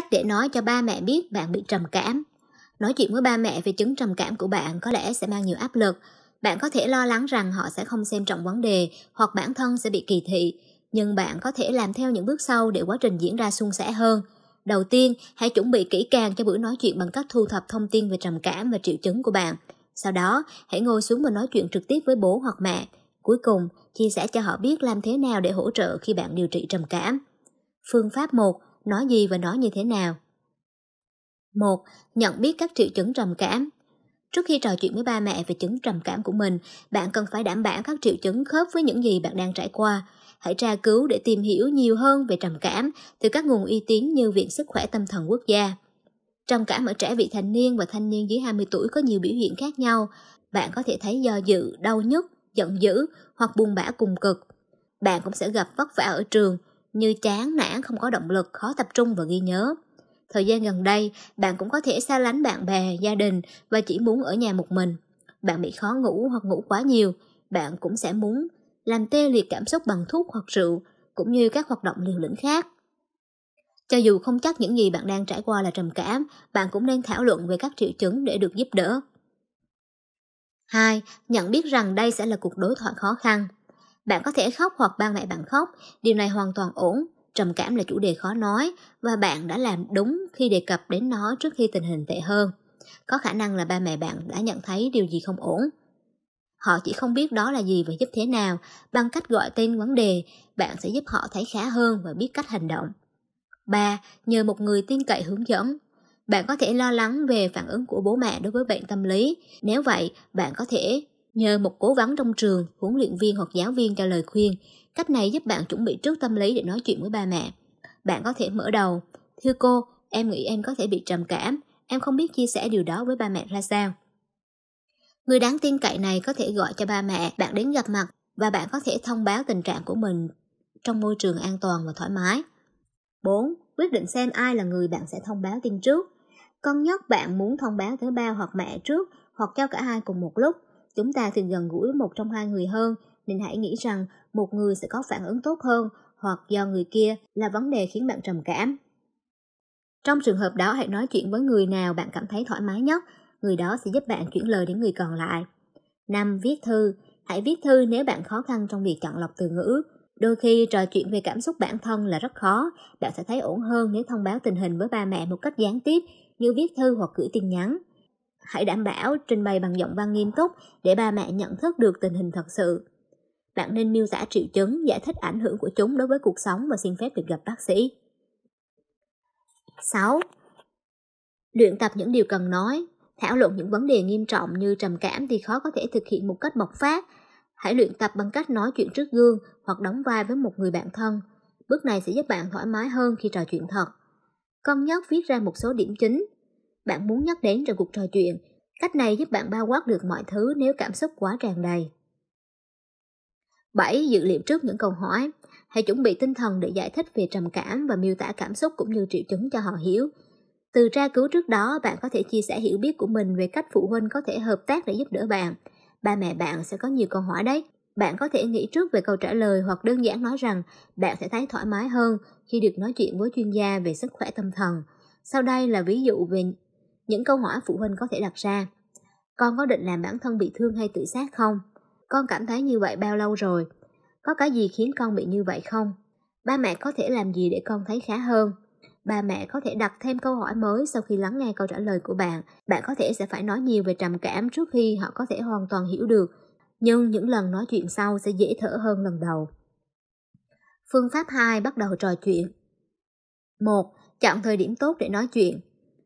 cách để nói cho ba mẹ biết bạn bị trầm cảm. Nói chuyện với ba mẹ về chứng trầm cảm của bạn có lẽ sẽ mang nhiều áp lực. Bạn có thể lo lắng rằng họ sẽ không xem trọng vấn đề hoặc bản thân sẽ bị kỳ thị. Nhưng bạn có thể làm theo những bước sau để quá trình diễn ra suôn sẻ hơn. Đầu tiên, hãy chuẩn bị kỹ càng cho buổi nói chuyện bằng cách thu thập thông tin về trầm cảm và triệu chứng của bạn. Sau đó, hãy ngồi xuống và nói chuyện trực tiếp với bố hoặc mẹ. Cuối cùng, chia sẻ cho họ biết làm thế nào để hỗ trợ khi bạn điều trị trầm cảm. Phương pháp 1 nói gì và nói như thế nào. một Nhận biết các triệu chứng trầm cảm Trước khi trò chuyện với ba mẹ về chứng trầm cảm của mình, bạn cần phải đảm bảo các triệu chứng khớp với những gì bạn đang trải qua. Hãy tra cứu để tìm hiểu nhiều hơn về trầm cảm từ các nguồn uy tín như Viện Sức khỏe Tâm thần Quốc gia. Trầm cảm ở trẻ vị thành niên và thanh niên dưới 20 tuổi có nhiều biểu hiện khác nhau. Bạn có thể thấy do dự, đau nhức, giận dữ hoặc buồn bã cùng cực. Bạn cũng sẽ gặp vất vả ở trường như chán nản không có động lực, khó tập trung và ghi nhớ. Thời gian gần đây, bạn cũng có thể xa lánh bạn bè, gia đình và chỉ muốn ở nhà một mình. Bạn bị khó ngủ hoặc ngủ quá nhiều, bạn cũng sẽ muốn làm tê liệt cảm xúc bằng thuốc hoặc rượu, cũng như các hoạt động liều lĩnh khác. Cho dù không chắc những gì bạn đang trải qua là trầm cảm, bạn cũng nên thảo luận về các triệu chứng để được giúp đỡ. 2. Nhận biết rằng đây sẽ là cuộc đối thoại khó khăn bạn có thể khóc hoặc ba mẹ bạn khóc, điều này hoàn toàn ổn. Trầm cảm là chủ đề khó nói và bạn đã làm đúng khi đề cập đến nó trước khi tình hình tệ hơn. Có khả năng là ba mẹ bạn đã nhận thấy điều gì không ổn. Họ chỉ không biết đó là gì và giúp thế nào, bằng cách gọi tên vấn đề, bạn sẽ giúp họ thấy khá hơn và biết cách hành động. 3. Nhờ một người tin cậy hướng dẫn Bạn có thể lo lắng về phản ứng của bố mẹ đối với bệnh tâm lý. Nếu vậy, bạn có thể Nhờ một cố vấn trong trường, huấn luyện viên hoặc giáo viên cho lời khuyên, cách này giúp bạn chuẩn bị trước tâm lý để nói chuyện với ba mẹ. Bạn có thể mở đầu, thưa cô, em nghĩ em có thể bị trầm cảm, em không biết chia sẻ điều đó với ba mẹ ra sao. Người đáng tin cậy này có thể gọi cho ba mẹ bạn đến gặp mặt và bạn có thể thông báo tình trạng của mình trong môi trường an toàn và thoải mái. 4. Quyết định xem ai là người bạn sẽ thông báo tin trước. Con nhất bạn muốn thông báo tới ba hoặc mẹ trước hoặc cho cả hai cùng một lúc chúng ta thường gần gũi một trong hai người hơn nên hãy nghĩ rằng một người sẽ có phản ứng tốt hơn hoặc do người kia là vấn đề khiến bạn trầm cảm. Trong trường hợp đó hãy nói chuyện với người nào bạn cảm thấy thoải mái nhất, người đó sẽ giúp bạn chuyển lời đến người còn lại. 5. Viết thư Hãy viết thư nếu bạn khó khăn trong việc chọn lọc từ ngữ. Đôi khi trò chuyện về cảm xúc bản thân là rất khó, bạn sẽ thấy ổn hơn nếu thông báo tình hình với ba mẹ một cách gián tiếp như viết thư hoặc gửi tin nhắn hãy đảm bảo trình bày bằng giọng văn nghiêm túc để ba mẹ nhận thức được tình hình thật sự. Bạn nên miêu tả triệu chứng, giải thích ảnh hưởng của chúng đối với cuộc sống và xin phép được gặp bác sĩ. 6. Luyện tập những điều cần nói, thảo luận những vấn đề nghiêm trọng như trầm cảm thì khó có thể thực hiện một cách bộc phát. Hãy luyện tập bằng cách nói chuyện trước gương hoặc đóng vai với một người bạn thân. Bước này sẽ giúp bạn thoải mái hơn khi trò chuyện thật. Con nhóc viết ra một số điểm chính, bạn muốn nhắc đến trong cuộc trò chuyện. Cách này giúp bạn bao quát được mọi thứ nếu cảm xúc quá tràn đầy. 7. Dự liệu trước những câu hỏi. Hãy chuẩn bị tinh thần để giải thích về trầm cảm và miêu tả cảm xúc cũng như triệu chứng cho họ hiểu. Từ tra cứu trước đó, bạn có thể chia sẻ hiểu biết của mình về cách phụ huynh có thể hợp tác để giúp đỡ bạn. Ba mẹ bạn sẽ có nhiều câu hỏi đấy. Bạn có thể nghĩ trước về câu trả lời hoặc đơn giản nói rằng bạn sẽ thấy thoải mái hơn khi được nói chuyện với chuyên gia về sức khỏe tâm thần. Sau đây là ví dụ về những câu hỏi phụ huynh có thể đặt ra. Con có định làm bản thân bị thương hay tự sát không? Con cảm thấy như vậy bao lâu rồi? Có cái gì khiến con bị như vậy không? Ba mẹ có thể làm gì để con thấy khá hơn? Ba mẹ có thể đặt thêm câu hỏi mới sau khi lắng nghe câu trả lời của bạn. Bạn có thể sẽ phải nói nhiều về trầm cảm trước khi họ có thể hoàn toàn hiểu được. Nhưng những lần nói chuyện sau sẽ dễ thở hơn lần đầu. Phương pháp 2 bắt đầu trò chuyện. 1. Chọn thời điểm tốt để nói chuyện.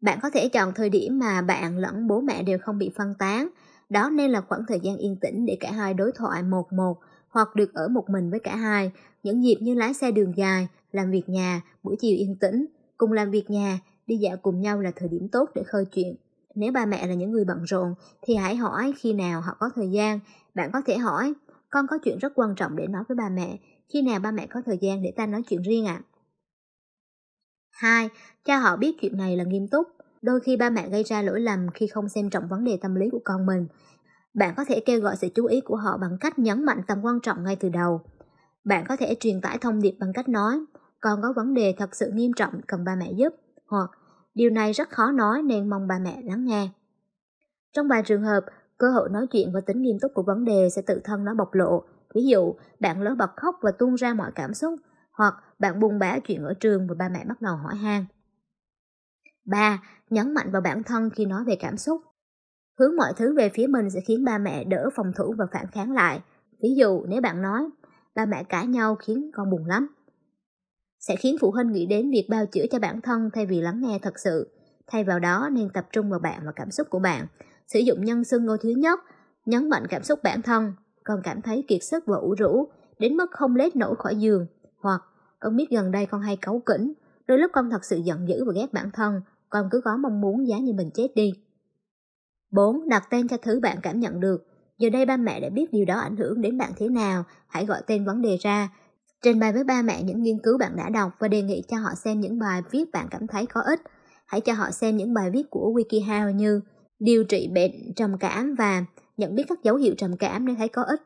Bạn có thể chọn thời điểm mà bạn lẫn bố mẹ đều không bị phân tán. Đó nên là khoảng thời gian yên tĩnh để cả hai đối thoại một một hoặc được ở một mình với cả hai. Những dịp như lái xe đường dài, làm việc nhà, buổi chiều yên tĩnh, cùng làm việc nhà, đi dạo cùng nhau là thời điểm tốt để khơi chuyện. Nếu ba mẹ là những người bận rộn thì hãy hỏi khi nào họ có thời gian. Bạn có thể hỏi, con có chuyện rất quan trọng để nói với ba mẹ, khi nào ba mẹ có thời gian để ta nói chuyện riêng ạ? À? 2. Cho họ biết chuyện này là nghiêm túc. Đôi khi ba mẹ gây ra lỗi lầm khi không xem trọng vấn đề tâm lý của con mình. Bạn có thể kêu gọi sự chú ý của họ bằng cách nhấn mạnh tầm quan trọng ngay từ đầu. Bạn có thể truyền tải thông điệp bằng cách nói, con có vấn đề thật sự nghiêm trọng cần ba mẹ giúp, hoặc điều này rất khó nói nên mong ba mẹ lắng nghe. Trong vài trường hợp, cơ hội nói chuyện và tính nghiêm túc của vấn đề sẽ tự thân nó bộc lộ. Ví dụ, bạn lỡ bật khóc và tuôn ra mọi cảm xúc, hoặc bạn buông bã chuyện ở trường và ba mẹ bắt đầu hỏi han. 3. Nhấn mạnh vào bản thân khi nói về cảm xúc. Hướng mọi thứ về phía mình sẽ khiến ba mẹ đỡ phòng thủ và phản kháng lại. Ví dụ nếu bạn nói, ba mẹ cãi nhau khiến con buồn lắm. Sẽ khiến phụ huynh nghĩ đến việc bao chữa cho bản thân thay vì lắng nghe thật sự. Thay vào đó nên tập trung vào bạn và cảm xúc của bạn. Sử dụng nhân xưng ngôi thứ nhất, nhấn mạnh cảm xúc bản thân, còn cảm thấy kiệt sức và ủ rũ, đến mức không lết nổi khỏi giường hoặc con biết gần đây con hay cáu kỉnh, đôi lúc con thật sự giận dữ và ghét bản thân, con cứ có mong muốn giá như mình chết đi. 4. Đặt tên cho thứ bạn cảm nhận được. Giờ đây ba mẹ đã biết điều đó ảnh hưởng đến bạn thế nào, hãy gọi tên vấn đề ra. Trình bày với ba mẹ những nghiên cứu bạn đã đọc và đề nghị cho họ xem những bài viết bạn cảm thấy có ích. Hãy cho họ xem những bài viết của WikiHow như điều trị bệnh trầm cảm và nhận biết các dấu hiệu trầm cảm để thấy có ích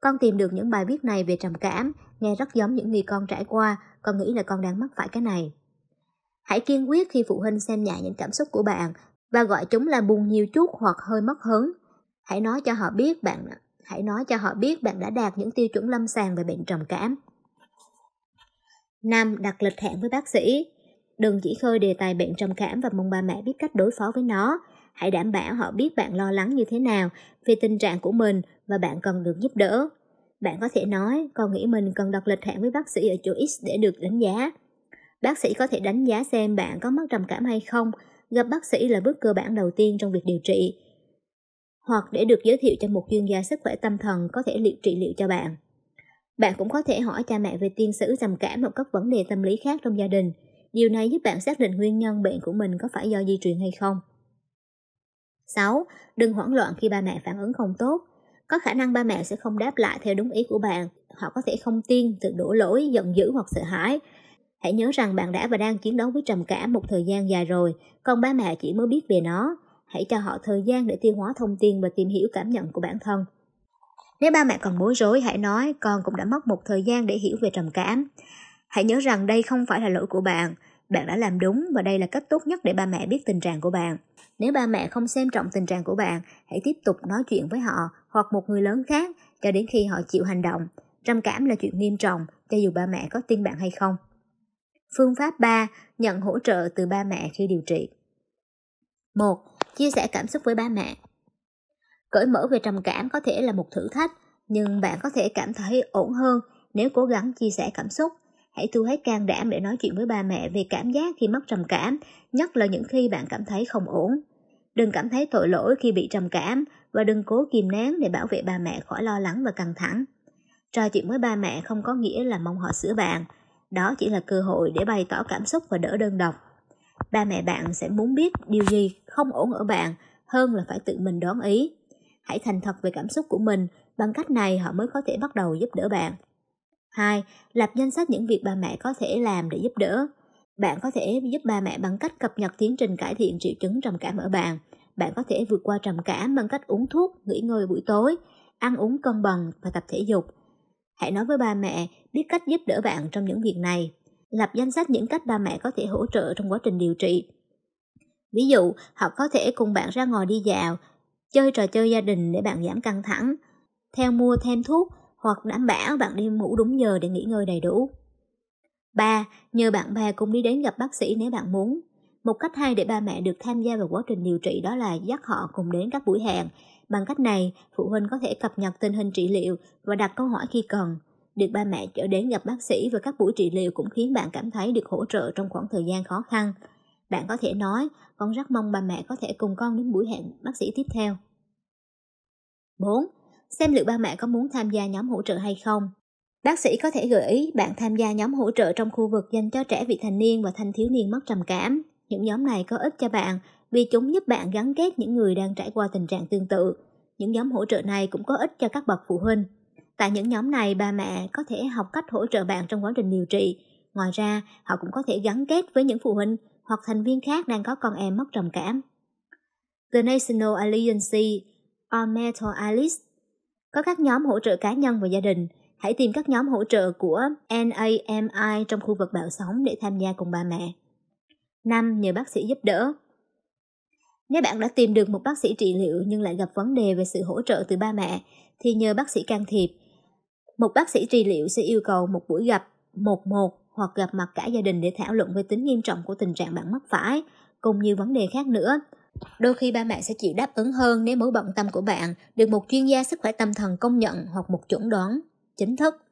con tìm được những bài viết này về trầm cảm, nghe rất giống những gì con trải qua, con nghĩ là con đang mắc phải cái này. Hãy kiên quyết khi phụ huynh xem nhẹ những cảm xúc của bạn và gọi chúng là buồn nhiều chút hoặc hơi mất hứng. Hãy nói cho họ biết bạn hãy nói cho họ biết bạn đã đạt những tiêu chuẩn lâm sàng về bệnh trầm cảm. 5. Đặt lịch hẹn với bác sĩ. Đừng chỉ khơi đề tài bệnh trầm cảm và mong ba mẹ biết cách đối phó với nó hãy đảm bảo họ biết bạn lo lắng như thế nào về tình trạng của mình và bạn cần được giúp đỡ. Bạn có thể nói, con nghĩ mình cần đọc lịch hẹn với bác sĩ ở chỗ X để được đánh giá. Bác sĩ có thể đánh giá xem bạn có mắc trầm cảm hay không. Gặp bác sĩ là bước cơ bản đầu tiên trong việc điều trị. Hoặc để được giới thiệu cho một chuyên gia sức khỏe tâm thần có thể liệu trị liệu cho bạn. Bạn cũng có thể hỏi cha mẹ về tiên sử trầm cảm hoặc các vấn đề tâm lý khác trong gia đình. Điều này giúp bạn xác định nguyên nhân bệnh của mình có phải do di truyền hay không. 6. Đừng hoảng loạn khi ba mẹ phản ứng không tốt. Có khả năng ba mẹ sẽ không đáp lại theo đúng ý của bạn. Họ có thể không tin, tự đổ lỗi, giận dữ hoặc sợ hãi. Hãy nhớ rằng bạn đã và đang chiến đấu với trầm cảm một thời gian dài rồi, còn ba mẹ chỉ mới biết về nó. Hãy cho họ thời gian để tiêu hóa thông tin và tìm hiểu cảm nhận của bản thân. Nếu ba mẹ còn bối rối, hãy nói con cũng đã mất một thời gian để hiểu về trầm cảm. Hãy nhớ rằng đây không phải là lỗi của bạn, bạn đã làm đúng và đây là cách tốt nhất để ba mẹ biết tình trạng của bạn. Nếu ba mẹ không xem trọng tình trạng của bạn, hãy tiếp tục nói chuyện với họ hoặc một người lớn khác cho đến khi họ chịu hành động. Trầm cảm là chuyện nghiêm trọng, cho dù ba mẹ có tin bạn hay không. Phương pháp 3. Nhận hỗ trợ từ ba mẹ khi điều trị 1. Chia sẻ cảm xúc với ba mẹ Cởi mở về trầm cảm có thể là một thử thách, nhưng bạn có thể cảm thấy ổn hơn nếu cố gắng chia sẻ cảm xúc. Hãy thu hết can đảm để nói chuyện với ba mẹ về cảm giác khi mắc trầm cảm, nhất là những khi bạn cảm thấy không ổn. Đừng cảm thấy tội lỗi khi bị trầm cảm và đừng cố kìm nén để bảo vệ ba mẹ khỏi lo lắng và căng thẳng. Trò chuyện với ba mẹ không có nghĩa là mong họ sửa bạn, đó chỉ là cơ hội để bày tỏ cảm xúc và đỡ đơn độc. Ba mẹ bạn sẽ muốn biết điều gì không ổn ở bạn hơn là phải tự mình đoán ý. Hãy thành thật về cảm xúc của mình, bằng cách này họ mới có thể bắt đầu giúp đỡ bạn. 2. Lập danh sách những việc bà mẹ có thể làm để giúp đỡ. Bạn có thể giúp bà mẹ bằng cách cập nhật tiến trình cải thiện triệu chứng trầm cảm ở bạn. Bạn có thể vượt qua trầm cảm bằng cách uống thuốc, nghỉ ngơi buổi tối, ăn uống cân bằng và tập thể dục. Hãy nói với ba mẹ biết cách giúp đỡ bạn trong những việc này. Lập danh sách những cách ba mẹ có thể hỗ trợ trong quá trình điều trị. Ví dụ, họ có thể cùng bạn ra ngoài đi dạo, chơi trò chơi gia đình để bạn giảm căng thẳng, theo mua thêm thuốc hoặc đảm bảo bạn đi ngủ đúng giờ để nghỉ ngơi đầy đủ. 3. Nhờ bạn bè cùng đi đến gặp bác sĩ nếu bạn muốn. Một cách hay để ba mẹ được tham gia vào quá trình điều trị đó là dắt họ cùng đến các buổi hẹn. Bằng cách này, phụ huynh có thể cập nhật tình hình trị liệu và đặt câu hỏi khi cần. Được ba mẹ chở đến gặp bác sĩ và các buổi trị liệu cũng khiến bạn cảm thấy được hỗ trợ trong khoảng thời gian khó khăn. Bạn có thể nói, con rất mong ba mẹ có thể cùng con đến buổi hẹn bác sĩ tiếp theo. 4 xem liệu ba mẹ có muốn tham gia nhóm hỗ trợ hay không. Bác sĩ có thể gợi ý bạn tham gia nhóm hỗ trợ trong khu vực dành cho trẻ vị thành niên và thanh thiếu niên mất trầm cảm. Những nhóm này có ích cho bạn vì chúng giúp bạn gắn kết những người đang trải qua tình trạng tương tự. Những nhóm hỗ trợ này cũng có ích cho các bậc phụ huynh. Tại những nhóm này, ba mẹ có thể học cách hỗ trợ bạn trong quá trình điều trị. Ngoài ra, họ cũng có thể gắn kết với những phụ huynh hoặc thành viên khác đang có con em mất trầm cảm. The National Alliance on Mental Alice có các nhóm hỗ trợ cá nhân và gia đình. Hãy tìm các nhóm hỗ trợ của NAMI trong khu vực bão sóng để tham gia cùng ba mẹ. 5. Nhờ bác sĩ giúp đỡ. Nếu bạn đã tìm được một bác sĩ trị liệu nhưng lại gặp vấn đề về sự hỗ trợ từ ba mẹ, thì nhờ bác sĩ can thiệp. Một bác sĩ trị liệu sẽ yêu cầu một buổi gặp một một hoặc gặp mặt cả gia đình để thảo luận về tính nghiêm trọng của tình trạng bạn mắc phải, cùng nhiều vấn đề khác nữa. Đôi khi ba mẹ sẽ chịu đáp ứng hơn nếu mối bận tâm của bạn được một chuyên gia sức khỏe tâm thần công nhận hoặc một chuẩn đoán chính thức